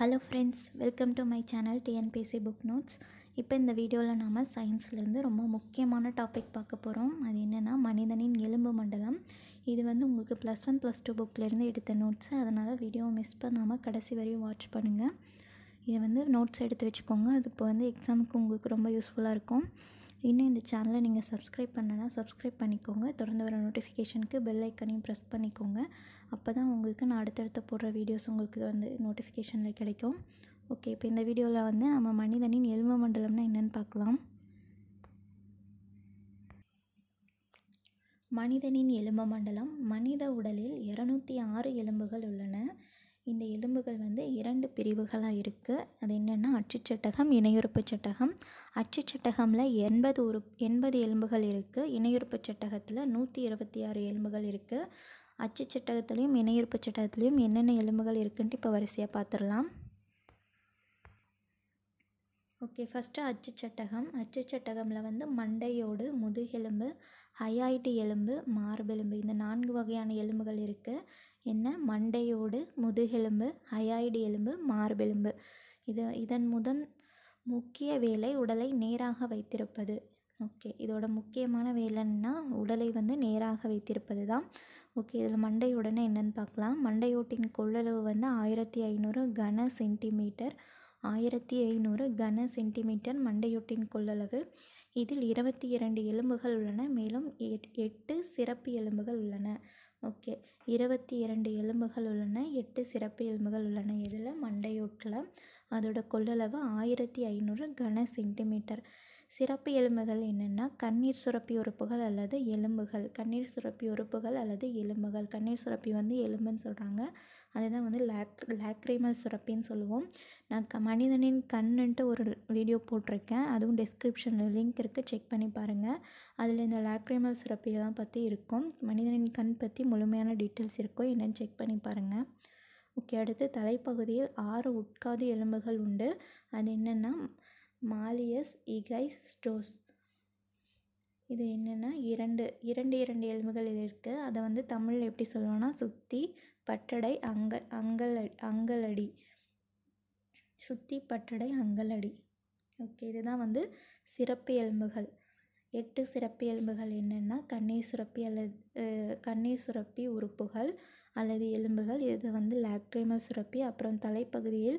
Hello friends welcome to my channel TNPSC book notes இப்போ இந்த வீடியோவில் நாம் சயின்ஸ்லேருந்து ரொம்ப முக்கியமான டாபிக் பார்க்க போகிறோம் அது என்னென்னா மனிதனின் எலும்பு மண்டலம் இது வந்து உங்களுக்கு ப்ளஸ் ஒன் ப்ளஸ் டூ புக்லேருந்து எடுத்த நோட்ஸு அதனால் வீடியோவை மிஸ் பண்ணாமல் கடைசி வரையும் வாட்ச் பண்ணுங்கள் இதை வந்து நோட்ஸ் எடுத்து வச்சுக்கோங்க அது இப்போ வந்து எக்ஸாமுக்கு உங்களுக்கு ரொம்ப யூஸ்ஃபுல்லாக இருக்கும் இன்னும் இந்த சேனலை நீங்கள் சப்ஸ்கிரைப் பண்ணனா சப்ஸ்கிரைப் பண்ணிக்கோங்க திறந்து வர நோட்டிஃபிகேஷனுக்கு பெல் ஐக்கனையும் ப்ரெஸ் பண்ணிக்கோங்க அப்போ தான் உங்களுக்கு நான் அடுத்தடுத்த போடுற வீடியோஸ் உங்களுக்கு வந்து நோட்டிஃபிகேஷனில் கிடைக்கும் ஓகே இப்போ இந்த வீடியோவில் வந்து நம்ம மனிதனின் எலும்பு மண்டலம்னா என்னென்னு பார்க்கலாம் மனிதனின் எலும்பு மண்டலம் மனித உடலில் இரநூத்தி ஆறு எலும்புகள் உள்ளன இந்த எலும்புகள் வந்து இரண்டு பிரிவுகளாக இருக்குது அது என்னென்னா அச்சுச்சட்டகம் இணையுறுப்பு சட்டகம் அச்சுச்சட்டகமில் எண்பது உறுப் எண்பது எலும்புகள் இருக்குது இணையுறுப்பு சட்டகத்தில் நூற்றி இருபத்தி ஆறு எலும்புகள் இருக்குது அச்சு சட்டகத்துலேயும் இணையிருப்பு சட்டகத்துலேயும் என்னென்ன எலும்புகள் இருக்குன்ட்டு இப்போ வரிசையாக பார்த்துடலாம் ஓகே ஃபஸ்ட்டு அச்சு சட்டகம் அச்சு சட்டகமில் வந்து மண்டையோடு முதுகெலும்பு ஹையாய்டு எலும்பு மார்பெலும்பு இந்த நான்கு வகையான எலும்புகள் இருக்குது என்ன மண்டையோடு முதுகெலும்பு ஹையாய்டு எலும்பு மார்பெலும்பு இது இதன் முதன் முக்கிய வேலை உடலை நேராக வைத்திருப்பது ஓகே இதோட முக்கியமான வேலைன்னா உடலை வந்து நேராக வைத்திருப்பது தான் ஓகே இதில் மண்டை உடனே என்னென்னு பார்க்கலாம் மண்டையோட்டின் கொள்ளளவு வந்து ஆயிரத்தி ஐநூறு கன சென்டிமீட்டர் ஆயிரத்தி ஐநூறு கன சென்டிமீட்டர் மண்டையொட்டின் கொள்ளளவு இதில் இருபத்தி இரண்டு எலும்புகள் உள்ளன மேலும் எட்டு சிறப்பு எலும்புகள் உள்ளன ஓகே இருபத்தி இரண்டு எலும்புகள் உள்ளன எட்டு சிறப்பு எலும்புகள் உள்ளன இதில் மண்டையொட்டில் அதோட கொள்ளளவு ஆயிரத்தி ஐநூறு கன சென்டிமீட்டர் சிறப்பு எலும்புகள் என்னென்னா கண்ணீர் சுரப்பி உறுப்புகள் அல்லது எலும்புகள் கண்ணீர் சுரப்பி உறுப்புகள் அல்லது எலும்புகள் கண்ணீர் சுரப்பி வந்து எலும்புன்னு சொல்கிறாங்க அதுதான் வந்து லேக் லேக்ரிமல் சுரப்பின்னு சொல்லுவோம் நான் க மனிதனின் கண்ணுன்ட்டு ஒரு வீடியோ போட்டிருக்கேன் அதுவும் டெஸ்கிரிப்ஷனில் லிங்க் இருக்குது செக் பண்ணி பாருங்கள் அதில் இந்த லேக்ரிமல் சுரப்பியெல்லாம் பற்றி இருக்கும் மனிதனின் கண் பற்றி முழுமையான டீட்டெயில்ஸ் இருக்கும் என்னென்னு செக் பண்ணி பாருங்கள் ஓகே அடுத்து தலைப்பகுதியில் ஆறு உட்காது எலும்புகள் உண்டு அது என்னென்னா மாலியஸ் ஸ்டோஸ் இது என்னென்னா இரண்டு இரண்டு இரண்டு எலும்புகள் இருக்குது அதை வந்து தமிழில் எப்படி சொல்லுவோன்னா சுத்தி பட்டடை அங்க அங்கல் அங்கலடி சுத்தி பட்டடை அங்கலடி ஓகே இதுதான் வந்து சிறப்பு எலும்புகள் எட்டு சிறப்பு எலும்புகள் என்னென்னா கண்ணீர் சுரப்பி அல்லது கண்ணீர் சுரப்பி உறுப்புகள் அல்லது எலும்புகள் இது வந்து லாக்ரிமல் சுரப்பி அப்புறம் தலைப்பகுதியில்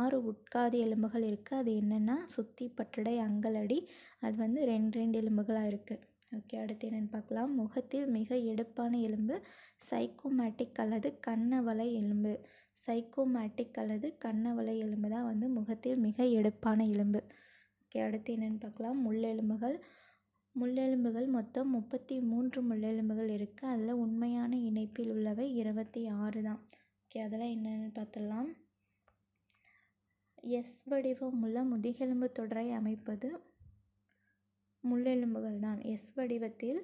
ஆறு உட்காது எலும்புகள் இருக்குது அது என்னென்னா சுற்றி பட்டடை அங்கலடி அது வந்து ரெண்டு ரெண்டு எலும்புகளாக இருக்குது ஓகே அடுத்து என்னென்னு பார்க்கலாம் முகத்தில் மிக எடுப்பான எலும்பு சைக்கோமேட்டிக் அல்லது கண்ணவலை எலும்பு சைக்கோமேட்டிக் அல்லது கண்ணவலை எலும்பு தான் வந்து முகத்தில் மிக எடுப்பான எலும்பு ஓகே அடுத்து என்னென்னு பார்க்கலாம் முள்ளெலும்புகள் முள்ளெலும்புகள் மொத்தம் முப்பத்தி மூன்று முள்ளெலும்புகள் இருக்குது அதில் உண்மையான இணைப்பில் உள்ளவை இருபத்தி ஆறு தான் ஓகே அதெல்லாம் என்னென்னு பார்த்துடலாம் எஸ் வடிவம் உள்ள முதுகெலும்பு தொடரை அமைப்பது முள்ளெலும்புகள் தான் எஸ் வடிவத்தில்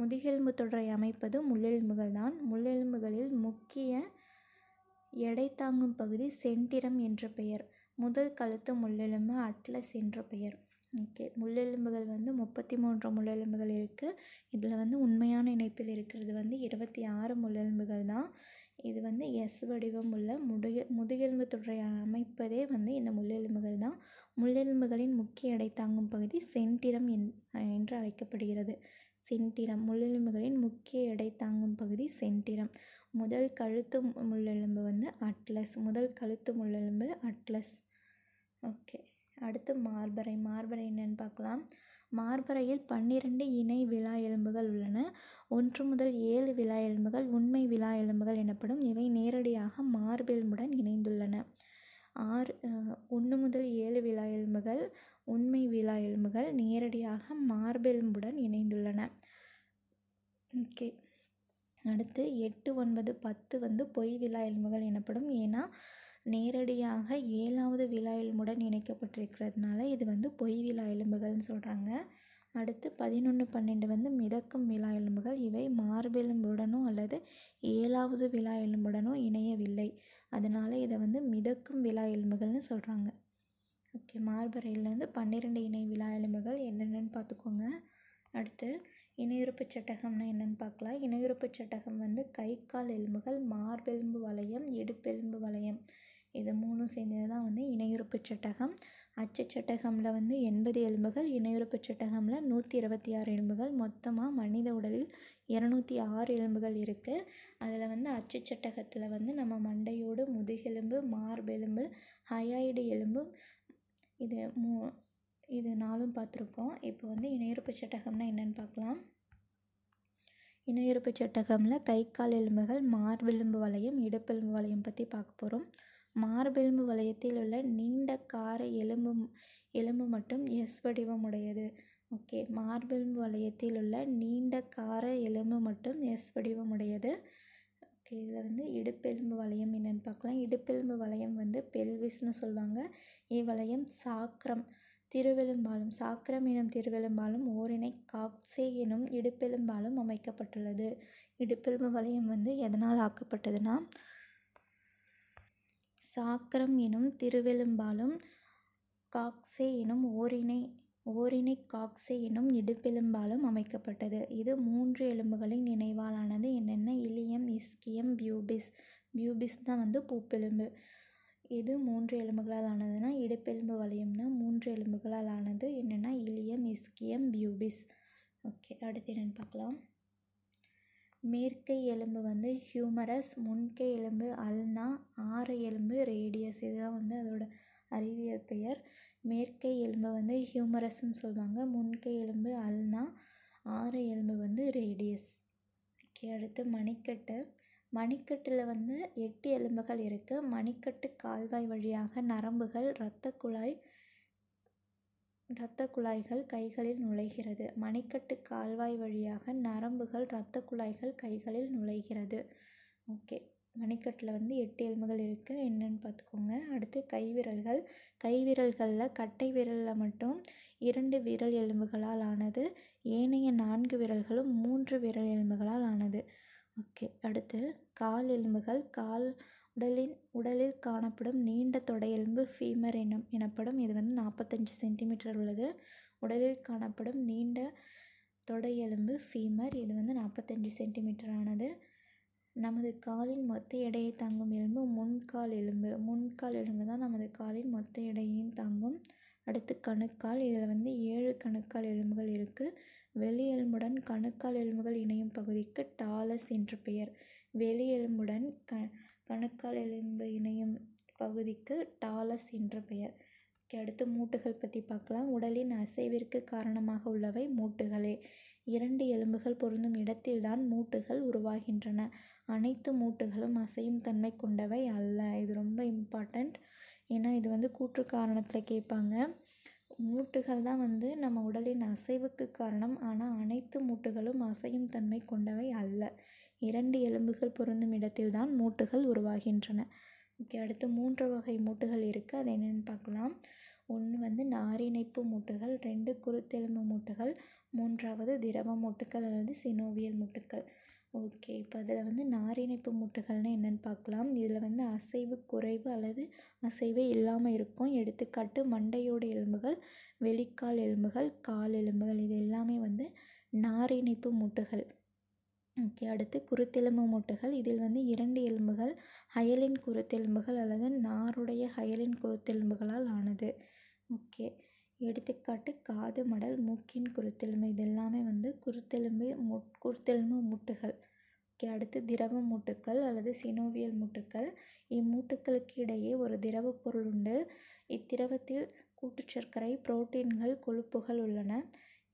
முதுகெலும்பு தொடரை அமைப்பது முள்ளெலும்புகள் தான் முள்ளெலும்புகளில் முக்கிய எடை தாங்கும் பகுதி சென்டிரம் என்ற பெயர் முதல் கழுத்து முள்ளெலும்பு அட்லஸ் என்ற பெயர் ஓகே முள்ளெலும்புகள் வந்து முப்பத்தி மூன்று முள்ளெலும்புகள் இருக்குது இதில் வந்து உண்மையான இணைப்பில் இருக்கிறது வந்து இருபத்தி ஆறு முள்ளெலும்புகள் தான் இது வந்து எஸ் வடிவம் உள்ள முதுகெ முதுகெலும்பு தொடரை அமைப்பதே வந்து இந்த முள்ளெலும்புகள் தான் முள்ளெலும்புகளின் முக்கிய எடை தாங்கும் பகுதி சென்டிரம் என்று அழைக்கப்படுகிறது சென்டிரம் முள்ளெலும்புகளின் முக்கிய எடை தாங்கும் பகுதி சென்டிரம் முதல் கழுத்து முள்ளெலும்பு வந்து அட்லஸ் முதல் கழுத்து முள்ளெலும்பு அட்லஸ் ஓகே அடுத்து மார்பறை மார்பறை என்னென்னு பார்க்கலாம் மார்பறையில் பன்னிரண்டு இணை விழா எலும்புகள் உள்ளன ஒன்று முதல் ஏழு விழா எலும்புகள் உண்மை விழா எலும்புகள் எனப்படும் இவை நேரடியாக மார்பெலும்புடன் இணைந்துள்ளன ஆறு ஒன்று முதல் ஏழு விழா எலும்புகள் உண்மை விழா எலும்புகள் நேரடியாக மார்பெலும்புடன் இணைந்துள்ளன ஓகே அடுத்து எட்டு ஒன்பது பத்து வந்து பொய் விழா எலும்புகள் எனப்படும் ஏன்னா நேரடியாக ஏழாவது விழா எலும்புடன் இணைக்கப்பட்டிருக்கிறதுனால இது வந்து பொய் விழா எலும்புகள்னு சொல்கிறாங்க அடுத்து பதினொன்று பன்னெண்டு வந்து மிதக்கும் விழா எலும்புகள் இவை மார்பெலும்புடனோ அல்லது ஏழாவது விழா எலும்புடனோ இணையவில்லை அதனால் இதை வந்து மிதக்கும் விழா எலும்புகள்னு சொல்கிறாங்க ஓகே மார்பரையில் வந்து பன்னிரெண்டு இணை விழா எலும்புகள் என்னென்னு பார்த்துக்கோங்க அடுத்து இணையுறுப்பு சட்டகம்னா என்னென்னு பார்க்கலாம் இணையுறுப்பு சட்டகம் வந்து கை கால் எலும்புகள் மார்பெலும்பு வளையம் இடுப்பெலும்பு வளையம் இது மூணும் சேர்ந்தது தான் வந்து இணையுறுப்பு சட்டகம் அச்சு சட்டகமில் வந்து எண்பது எலும்புகள் இணையுறுப்பு சட்டகமில் நூற்றி இருபத்தி ஆறு எலும்புகள் மொத்தமாக மனித உடலில் இரநூத்தி ஆறு எலும்புகள் இருக்குது அதில் வந்து அச்சு சட்டகத்தில் வந்து நம்ம மண்டையோடு முதுகெலும்பு மார்பெலும்பு ஹயாய்டு எலும்பு இது மூ இது நாலும் பார்த்துருக்கோம் இப்போ வந்து இணையுறுப்பு சட்டகம்னா என்னென்னு பார்க்கலாம் இணையுறுப்பு சட்டகமில் கை கால் எலும்புகள் மார்பெலும்பு வளையம் இடுப்பெலும்பு வளையம் பற்றி பார்க்க போகிறோம் மார்பெலும்பு வளையத்தில் உள்ள நீண்ட கார எலும்பு எலும்பு மட்டும் எஸ் வடிவமுடையது ஓகே மார்பெலும்பு வளையத்தில் உள்ள நீண்ட கார எலும்பு மட்டும் எஸ் வடிவமுடையது ஓகே இதில் வந்து இடுப்பெலும்பு வளையம் என்னென்னு பார்க்கலாம் இடுப்பெலும்பு வளையம் வந்து பெல்விஸ்னு சொல்லுவாங்க இவ்வளையம் சாக்ரம் திருவெலும்பாலும் சாக்ரம் எனும் திருவெலும்பாலும் ஓரினை காக்ஸே எனும் இடுப்பெலும்பாலும் அமைக்கப்பட்டுள்ளது இடுப்பெலும்பு வளையம் வந்து எதனால் ஆக்கப்பட்டதுன்னா சாக்ரம் எனும் திருவெலும்பாலும் காக்சே எனும் ஓரினை ஓரிணை காக்சே எனும் இடுப்பெலும்பாலும் அமைக்கப்பட்டது. இது மூன்று எலும்புகளின் நினைவாலானது என்னென்ன இலியம் இஸ்கியம் பியூபிஸ் பியூபிஸ் தான் வந்து பூப்பெலும்பு. இது மூன்று எலும்புகளால் ஆனதுன்னா இடுப்பெலும்பு வளையம் தான் மூன்று எலும்புகளால் ஆனது என்னென்னா இலியம் இஸ்கியம் பியூபிஸ். ஓகே அடுத்து என்னென்னு பார்க்கலாம் மேற்கை எலும்பு வந்து ஹியூமரஸ் முன்கை எலும்பு அல்னா ஆர எலும்பு ரேடியஸ் இதுதான் வந்து அதோட அறிவியல் பெயர் மேற்கை எலும்பு வந்து ஹியூமரஸ்ன்னு சொல்லுவாங்க முன்கை எலும்பு அல்னா ஆர எலும்பு வந்து ரேடியஸ் ஓகே அடுத்து மணிக்கட்டு மணிக்கட்டில் வந்து எட்டு எலும்புகள் இருக்குது மணிக்கட்டு கால்வாய் வழியாக நரம்புகள் இரத்த குழாய் இரத்த குழாய்கள் கைகளில் நுழைகிறது மணிக்கட்டு கால்வாய் வழியாக நரம்புகள் இரத்த குழாய்கள் கைகளில் நுழைகிறது ஓகே மணிக்கட்டில் வந்து எட்டு எலும்புகள் இருக்குது என்னென்னு பார்த்துக்கோங்க அடுத்து கை விரல்கள் கை விரல்களில் கட்டை விரலில் மட்டும் இரண்டு விரல் எலும்புகளால் ஆனது ஏனைய நான்கு விரல்களும் மூன்று விரல் எலும்புகளால் ஆனது ஓகே அடுத்து கால் எலும்புகள் கால் உடலின் உடலில் காணப்படும் நீண்ட தொடையெலும்பு ஃபீமர் எனும் எனப்படும் இது வந்து நாற்பத்தஞ்சி சென்டிமீட்டர் உள்ளது உடலில் காணப்படும் நீண்ட தொடையெலும்பு ஃபீமர் இது வந்து நாற்பத்தஞ்சு சென்டிமீட்டர் ஆனது நமது காலின் மொத்த எடையை தாங்கும் எலும்பு முன்கால் எலும்பு முன்கால் எலும்பு தான் நமது காலின் மொத்த எடையையும் தாங்கும் அடுத்து கணுக்கால் இதில் வந்து ஏழு கணுக்கால் எலும்புகள் இருக்குது வெளி எலும்புடன் கணுக்கால் எலும்புகள் இணையும் பகுதிக்கு டாலஸ் என்று பெயர் வெளி எலும்புடன் க கணுக்கால் எலும்பு இணையும் பகுதிக்கு டாலஸ் என்ற பெயர் அடுத்து மூட்டுகள் பற்றி பார்க்கலாம் உடலின் அசைவிற்கு காரணமாக உள்ளவை மூட்டுகளே இரண்டு எலும்புகள் பொருந்தும் இடத்தில்தான் மூட்டுகள் உருவாகின்றன அனைத்து மூட்டுகளும் அசையும் தன்மை கொண்டவை அல்ல இது ரொம்ப இம்பார்ட்டண்ட் ஏன்னா இது வந்து கூற்று காரணத்தில் கேட்பாங்க மூட்டுகள் தான் வந்து நம்ம உடலின் அசைவுக்கு காரணம் ஆனால் அனைத்து மூட்டுகளும் அசையும் தன்மை கொண்டவை அல்ல இரண்டு எலும்புகள் பொருந்தும் இடத்தில்தான் மூட்டுகள் உருவாகின்றன ஓகே அடுத்து மூன்று வகை மூட்டுகள் இருக்குது அது என்னென்னு பார்க்கலாம் ஒன்று வந்து நாரிணைப்பு மூட்டுகள் ரெண்டு குருத்தெலும்பு மூட்டுகள் மூன்றாவது திரவ மூட்டுகள் அல்லது சினோவியல் மூட்டுகள் ஓகே இப்போ அதில் வந்து நாரிணைப்பு மூட்டுகள்னால் என்னென்னு பார்க்கலாம் இதில் வந்து அசைவு குறைவு அல்லது அசைவே இல்லாமல் இருக்கும் எடுத்துக்காட்டு மண்டையோட எலும்புகள் வெளிக்கால் எலும்புகள் கால் எலும்புகள் இது எல்லாமே வந்து நாரிணைப்பு மூட்டுகள் ஓகே அடுத்து குருத்தெலும்பு மூட்டுகள் இதில் வந்து இரண்டு எலும்புகள் ஹயலின் குருத்தெலும்புகள் அல்லது நாருடைய ஹயலின் குருத்தெலும்புகளால் ஆனது ஓகே எடுத்துக்காட்டு காது மடல் மூக்கின் குருத்தெலும்பு இதெல்லாமே வந்து குருத்தெலும்பு மூ குருத்தெலும்பு மூட்டுகள் ஓகே அடுத்து திரவ மூட்டுக்கள் அல்லது சினோவியல் மூட்டுக்கள் இம்மூட்டுக்களுக்கு இடையே ஒரு திரவ பொருள் உண்டு இத்திரவத்தில் கூட்டுச்சர்க்கரை புரோட்டீன்கள் கொழுப்புகள் உள்ளன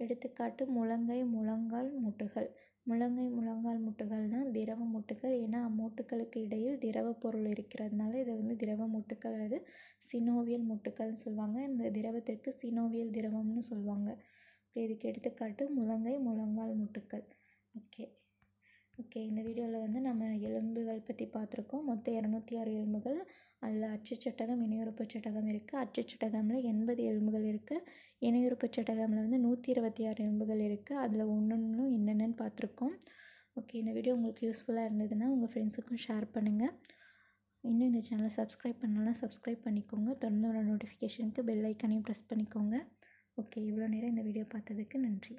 எடுத்துக்காட்டு முழங்கை முழங்கால் மூட்டுகள் முழங்கை முழங்கால் மூட்டுகள் தான் திரவ மூட்டுகள் ஏன்னா அம்மூட்டுகளுக்கு இடையில் திரவ பொருள் இருக்கிறதுனால இதை வந்து திரவ முட்டுக்கள் அல்லது சினோவியல் முட்டுக்கள்னு சொல்லுவாங்க இந்த திரவத்திற்கு சினோவியல் திரவம்னு சொல்லுவாங்க ஓகே இதுக்கு எடுத்துக்காட்டு முழங்கை முழங்கால் முட்டுக்கள் ஓகே ஓகே இந்த வீடியோவில் வந்து நம்ம எலும்புகள் பற்றி பார்த்துருக்கோம் மொத்தம் இரநூத்தி ஆறு எலும்புகள் அதில் அச்சு சட்டகம் இணையுறுப்பு சட்டகம் இருக்குது அச்சு சட்டகமில் எண்பது எலும்புகள் இருக்குது இணையுறுப்பு சட்டகமில் வந்து நூற்றி இருபத்தி ஆறு எலும்புகள் இருக்குது அதில் ஒன்னொன்றும் என்னென்னு பார்த்துருக்கோம் ஓகே இந்த வீடியோ உங்களுக்கு யூஸ்ஃபுல்லாக இருந்ததுன்னா உங்கள் ஃப்ரெண்ட்ஸுக்கும் ஷேர் பண்ணுங்கள் இன்னும் இந்த சேனலை சப்ஸ்கிரைப் பண்ணலாம் சப்ஸ்கிரைப் பண்ணிக்கோங்க தொடர்ந்து வர நோட்டிஃபிகேஷனுக்கு பெல் ஐக்கனையும் ப்ரெஸ் பண்ணிக்கோங்க ஓகே இவ்வளோ நேரம் இந்த வீடியோ பார்த்ததுக்கு நன்றி